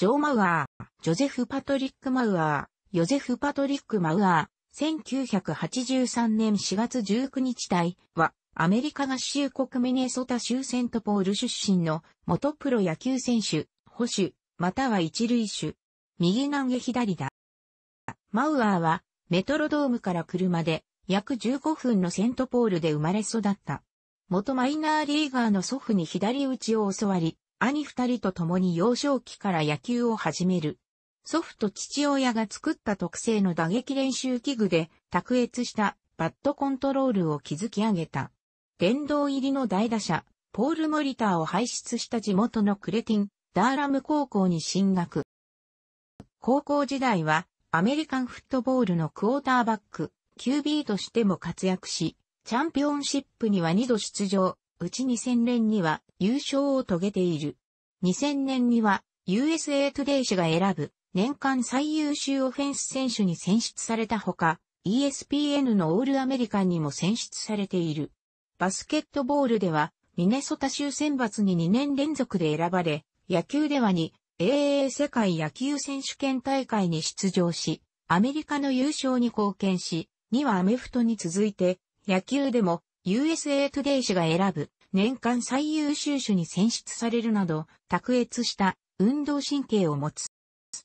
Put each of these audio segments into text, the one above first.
ジョー・マウアー、ジョゼフ・パトリック・マウアー、ヨゼフ・パトリック・マウアー、1983年4月19日隊は、アメリカ合衆国ミネソタ州セントポール出身の元プロ野球選手、保守、または一塁手。右投げ左だ。マウアーは、メトロドームから車で約15分のセントポールで生まれ育った。元マイナーリーガーの祖父に左打ちを教わり、兄二人と共に幼少期から野球を始める。祖父と父親が作った特製の打撃練習器具で卓越したバットコントロールを築き上げた。殿堂入りの大打者、ポール・モリターを輩出した地元のクレティン、ダーラム高校に進学。高校時代はアメリカンフットボールのクォーターバック、QB としても活躍し、チャンピオンシップには2度出場、うち2戦連には優勝を遂げている。2000年には USA トゥデイ氏が選ぶ年間最優秀オフェンス選手に選出されたほか、ESPN のオールアメリカンにも選出されている。バスケットボールでは、ミネソタ州選抜に2年連続で選ばれ、野球では2、AA 世界野球選手権大会に出場し、アメリカの優勝に貢献し、2はアメフトに続いて、野球でも USA トゥデイ氏が選ぶ年間最優秀種に選出されるなど、卓越した運動神経を持つ。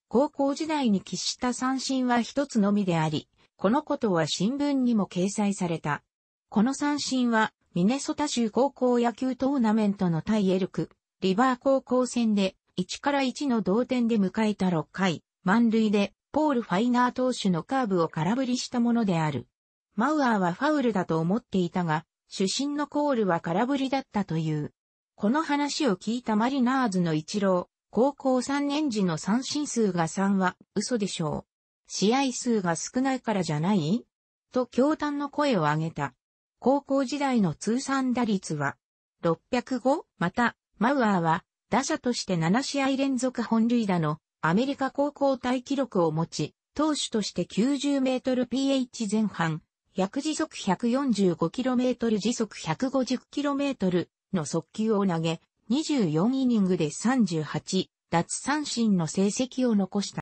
高校時代に喫した三振は一つのみであり、このことは新聞にも掲載された。この三振は、ミネソタ州高校野球トーナメントの対エルク、リバー高校戦で、1から1の同点で迎えた6回、満塁で、ポール・ファイナー投手のカーブを空振りしたものである。マウアーはファウルだと思っていたが、主審のコールは空振りだったという。この話を聞いたマリナーズの一郎、高校3年時の三振数が3は嘘でしょう。試合数が少ないからじゃないと驚嘆の声を上げた。高校時代の通算打率は605、また、マウアーは打者として7試合連続本塁打のアメリカ高校大記録を持ち、投手として90メートル PH 前半、約時速 145km 時速 150km の速球を投げ、24イニングで38奪三振の成績を残した。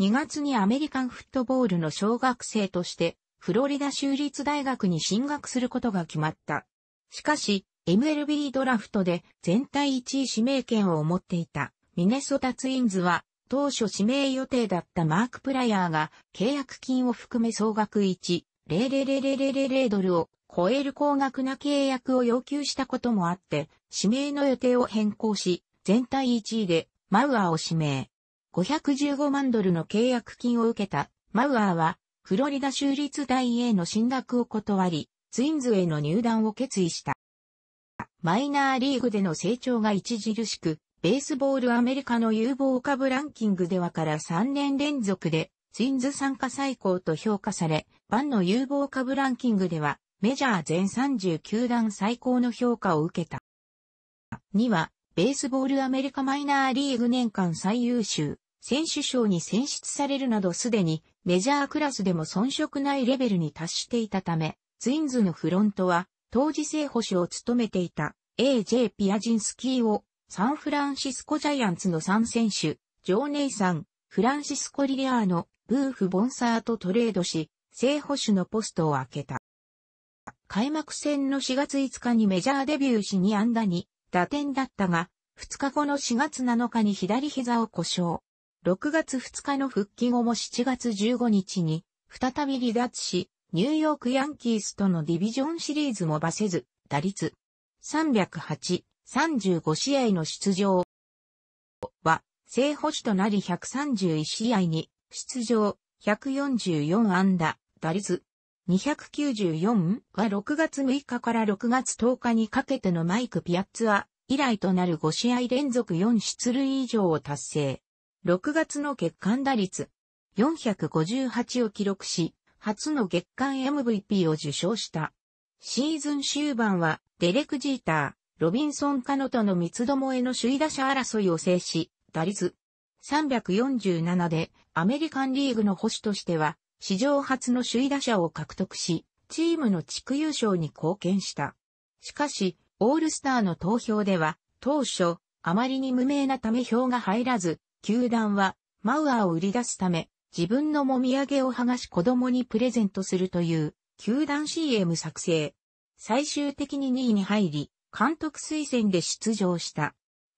2月にアメリカンフットボールの小学生として、フロリダ州立大学に進学することが決まった。しかし、MLB ドラフトで全体1位指名権を持っていたミネソタツインズは、当初指名予定だったマーク・プライヤーが契約金を含め総額1 0 0 0 0レレドルを超える高額な契約を要求したこともあって、指名の予定を変更し、全体1位でマウアーを指名。515万ドルの契約金を受けたマウアーは、フロリダ州立大への進学を断り、ツインズへの入団を決意した。マイナーリーグでの成長が著しく、ベースボールアメリカの有望株ランキングではから3年連続でツインズ参加最高と評価され、バンの有望株ランキングでは、メジャー全39段最高の評価を受けた。2は、ベースボールアメリカマイナーリーグ年間最優秀、選手賞に選出されるなどすでにメジャークラスでも遜色ないレベルに達していたため、ツインズのフロントは、当時正捕手を務めていた AJ ピアジンスキーをサンフランシスコジャイアンツの3選手、ジョーネイさん、フランシスコ・リリアーノ、ブーフ・ボンサーとトレードし、正捕手のポストを開けた。開幕戦の4月5日にメジャーデビューし2安打に打点だったが、2日後の4月7日に左膝を故障。6月2日の復帰後も7月15日に再び離脱し、ニューヨークヤンキースとのディビジョンシリーズも馬せず、打率308、35試合の出場、正捕手となり131試合に出場、144安打、打率、294は6月6日から6月10日にかけてのマイク・ピアッツア以来となる5試合連続4出塁以上を達成。6月の月間打率458を記録し、初の月間 MVP を受賞した。シーズン終盤はデレク・ジーター、ロビンソン・カノとの三つどもえの首位打者争いを制し、打率347でアメリカンリーグの保守としては史上初の首位打者を獲得し、チームの地区優勝に貢献した。しかし、オールスターの投票では、当初、あまりに無名なため票が入らず、球団は、マウアーを売り出すため、自分のもみあげを剥がし子供にプレゼントするという、球団 CM 作成。最終的に2位に入り、監督推薦で出場した。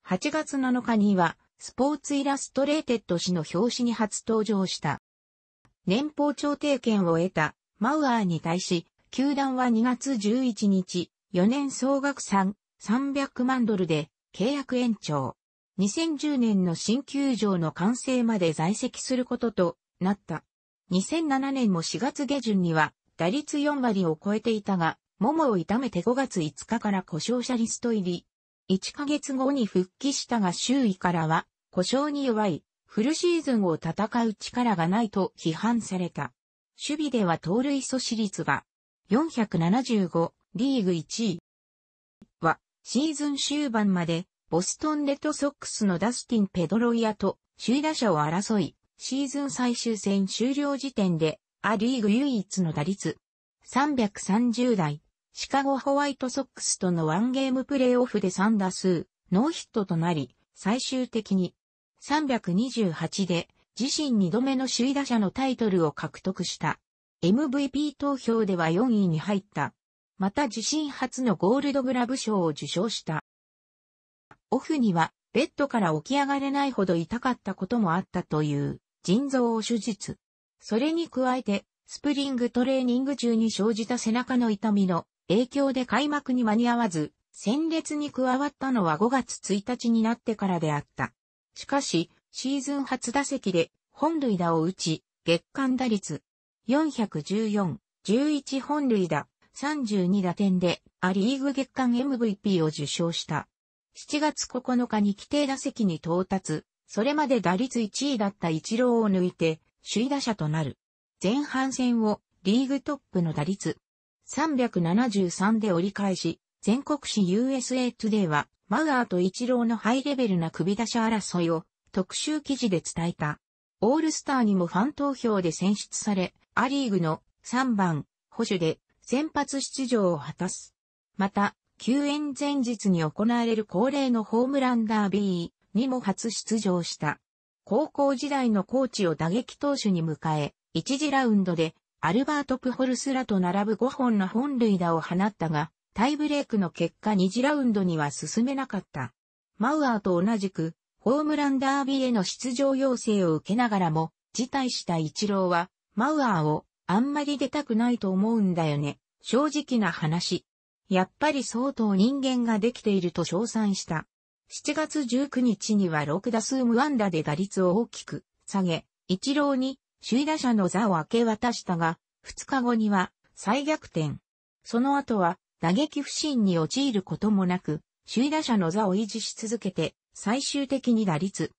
8月7日には、スポーツイラストレーテッド誌の表紙に初登場した。年俸調停権を得たマウアーに対し、球団は2月11日、4年総額3、300万ドルで契約延長。2010年の新球場の完成まで在籍することとなった。2007年も4月下旬には打率4割を超えていたが、ももを痛めて5月5日から故障者リスト入り。1ヶ月後に復帰したが周囲からは故障に弱い、フルシーズンを戦う力がないと批判された。守備では盗塁阻止率が475リーグ1位はシーズン終盤までボストンレッドソックスのダスティン・ペドロイアと首位打者を争いシーズン最終戦終了時点でア・リーグ唯一の打率330台シカゴホワイトソックスとのワンゲームプレイオフで3打数ノーヒットとなり最終的に328で自身2度目の首位打者のタイトルを獲得した。MVP 投票では4位に入った。また自身初のゴールドグラブ賞を受賞した。オフにはベッドから起き上がれないほど痛かったこともあったという腎臓を手術。それに加えてスプリングトレーニング中に生じた背中の痛みの影響で開幕に間に合わず、戦列に加わったのは5月1日になってからであった。しかし、シーズン初打席で本塁打を打ち、月間打率414、11本塁打、32打点でア・リーグ月間 MVP を受賞した。7月9日に規定打席に到達、それまで打率1位だった一郎を抜いて、首位打者となる。前半戦をリーグトップの打率373で折り返し、全国紙 USA Today はマガーとイチローのハイレベルな首出し争いを特集記事で伝えた。オールスターにもファン投票で選出され、アリーグの3番、保守で先発出場を果たす。また、救援前日に行われる恒例のホームランダービーにも初出場した。高校時代のコーチを打撃投手に迎え、1次ラウンドでアルバート・プホルスらと並ぶ5本の本塁打を放ったが、タイブレークの結果2次ラウンドには進めなかった。マウアーと同じく、ホームランダービーへの出場要請を受けながらも、辞退したイチローは、マウアーを、あんまり出たくないと思うんだよね。正直な話。やっぱり相当人間ができていると称賛した。7月19日には6打数無安打で打率を大きく下げ、一郎に首位打者の座を明け渡したが、2日後には再逆転。その後は打撃不振に陥ることもなく、首位打者の座を維持し続けて、最終的に打率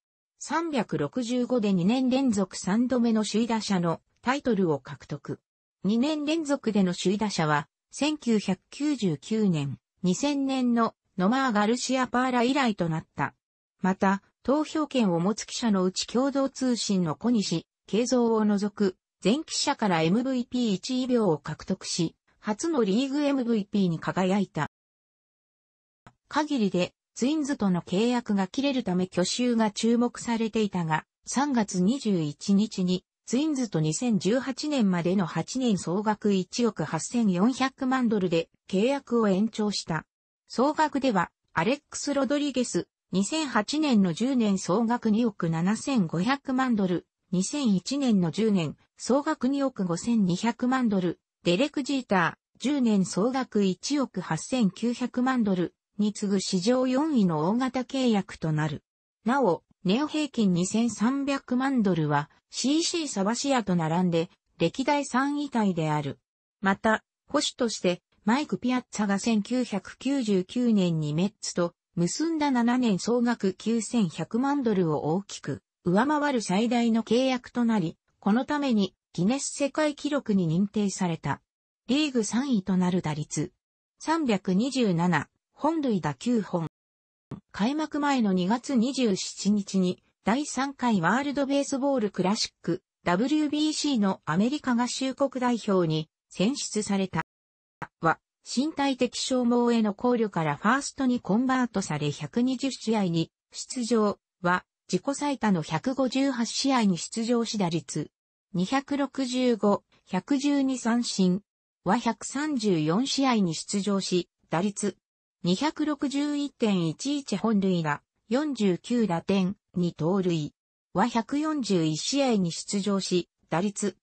365で2年連続3度目の首位打者のタイトルを獲得。2年連続での首位打者は、1999年、2000年のノマー・ガルシア・パーラ以来となった。また、投票権を持つ記者のうち共同通信の小西、慶三を除く、全記者から MVP1 位秒を獲得し、初のリーグ MVP に輝いた。限りでツインズとの契約が切れるため挙手が注目されていたが、3月21日にツインズと2018年までの8年総額1億8400万ドルで契約を延長した。総額では、アレックス・ロドリゲス、2008年の10年総額2億7500万ドル、2001年の10年総額2億5200万ドル、デレク・ジーター、10年総額1億8900万ドルに次ぐ史上4位の大型契約となる。なお、ネオ平均2300万ドルは CC サバシアと並んで歴代3位体である。また、保守としてマイク・ピアッツァが1999年にメッツと結んだ7年総額9100万ドルを大きく上回る最大の契約となり、このためにギネス世界記録に認定された。リーグ3位となる打率。327、本塁打9本。開幕前の2月27日に、第3回ワールドベースボールクラシック WBC のアメリカ合衆国代表に選出された。は、身体的消耗への考慮からファーストにコンバートされ120試合に出場は自己最多の158試合に出場し打率265、112三振は134試合に出場し、打率261.11本塁打、49打点、2盗塁は141試合に出場し、打率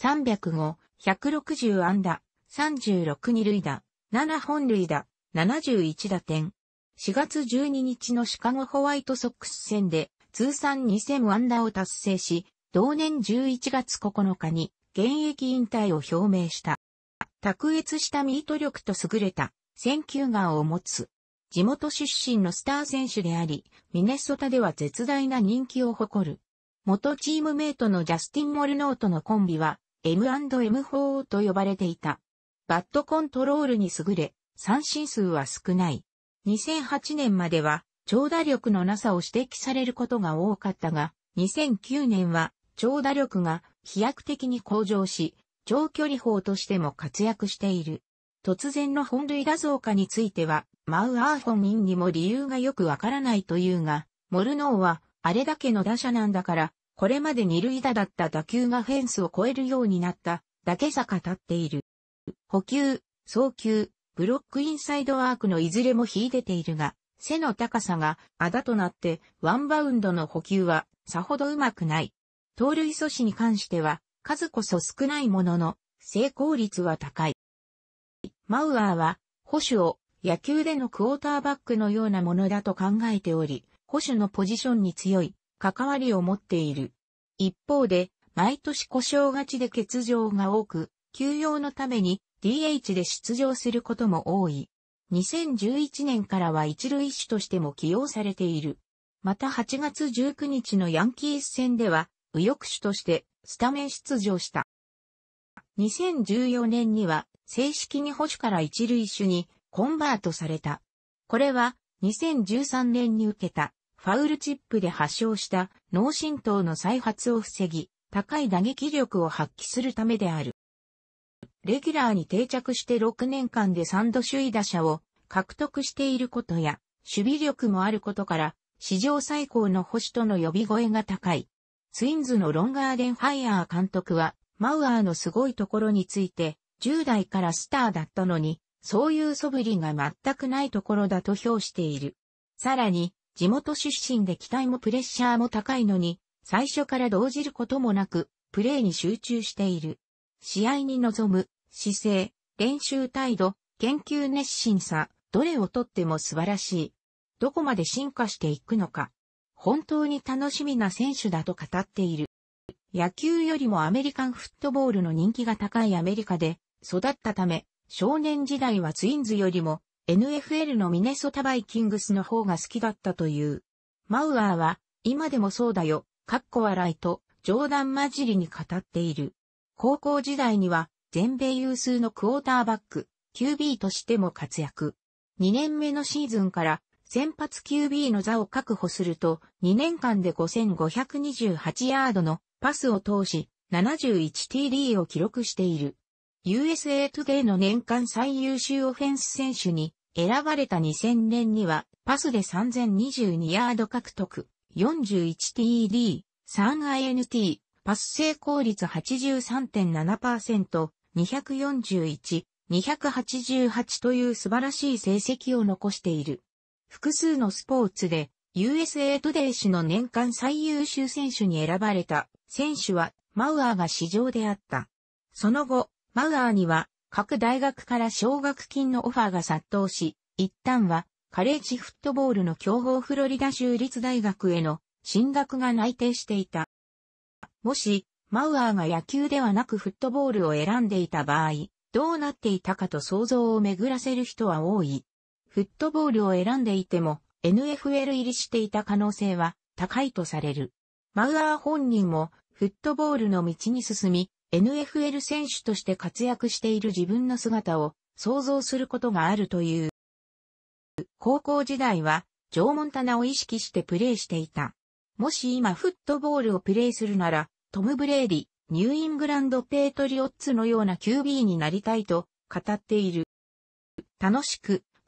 305、160安打、36二塁打、7本塁打、71打点。4月12日のシカゴホワイトソックス戦で通算2000安打を達成し、同年11月9日に現役引退を表明した。卓越したミート力と優れた選球眼を持つ。地元出身のスター選手であり、ミネソタでは絶大な人気を誇る。元チームメイトのジャスティン・モルノートのコンビは M&M4 と呼ばれていた。バットコントロールに優れ、三振数は少ない。2008年までは長打力のなさを指摘されることが多かったが、2009年は長打力が飛躍的に向上し、長距離砲としても活躍している。突然の本塁打増加については、マウアーンインにも理由がよくわからないというが、モルノーは、あれだけの打者なんだから、これまで二塁打だった打球がフェンスを越えるようになった、だけさ立っている。補給、送球、ブロックインサイドワークのいずれも引いてているが、背の高さがあだとなって、ワンバウンドの補給はさほどうまくない。盗塁阻止に関しては、数こそ少ないものの、成功率は高い。マウアーは、保守を野球でのクォーターバックのようなものだと考えており、保守のポジションに強い関わりを持っている。一方で、毎年故障がちで欠場が多く、休養のために DH で出場することも多い。2011年からは一塁手としても起用されている。また8月19日のヤンキース戦では右翼手としてスタメン出場した。2014年には正式に保守から一塁手にコンバートされた。これは2013年に受けたファウルチップで発症した脳震盪の再発を防ぎ、高い打撃力を発揮するためである。レギュラーに定着して6年間で3度首位打者を獲得していることや、守備力もあることから、史上最高の保守との呼び声が高い。ツインズのロンガーデン・ファイヤー監督は、マウアーのすごいところについて、10代からスターだったのに、そういう素振りが全くないところだと評している。さらに、地元出身で期待もプレッシャーも高いのに、最初から動じることもなく、プレーに集中している。試合に臨む、姿勢、練習態度、研究熱心さ、どれをとっても素晴らしい。どこまで進化していくのか。本当に楽しみな選手だと語っている。野球よりもアメリカンフットボールの人気が高いアメリカで育ったため、少年時代はツインズよりも NFL のミネソタバイキングスの方が好きだったという。マウアーは、今でもそうだよ、かっこ笑いと、冗談交じりに語っている。高校時代には、全米有数のクォーターバック、QB としても活躍。2年目のシーズンから先発 QB の座を確保すると、2年間で5528ヤードのパスを通し、71TD を記録している。USA Today の年間最優秀オフェンス選手に選ばれた2000年には、パスで3022ヤード獲得、41TD、3INT、パス成功率83.7%、241、288という素晴らしい成績を残している。複数のスポーツで USA トゥデイ氏の年間最優秀選手に選ばれた選手はマウアーが市場であった。その後、マウアーには各大学から奨学金のオファーが殺到し、一旦はカレッジフットボールの強豪フロリダ州立大学への進学が内定していた。もし、マウアーが野球ではなくフットボールを選んでいた場合、どうなっていたかと想像を巡らせる人は多い。フットボールを選んでいても NFL 入りしていた可能性は高いとされる。マウアー本人もフットボールの道に進み、NFL 選手として活躍している自分の姿を想像することがあるという。高校時代は、ジョー・モンタナを意識してプレーしていた。もし今フットボールをプレーするなら、トム・ブレーディ、ニューイングランド・ペートリオッツのような QB になりたいと語っている。楽しく、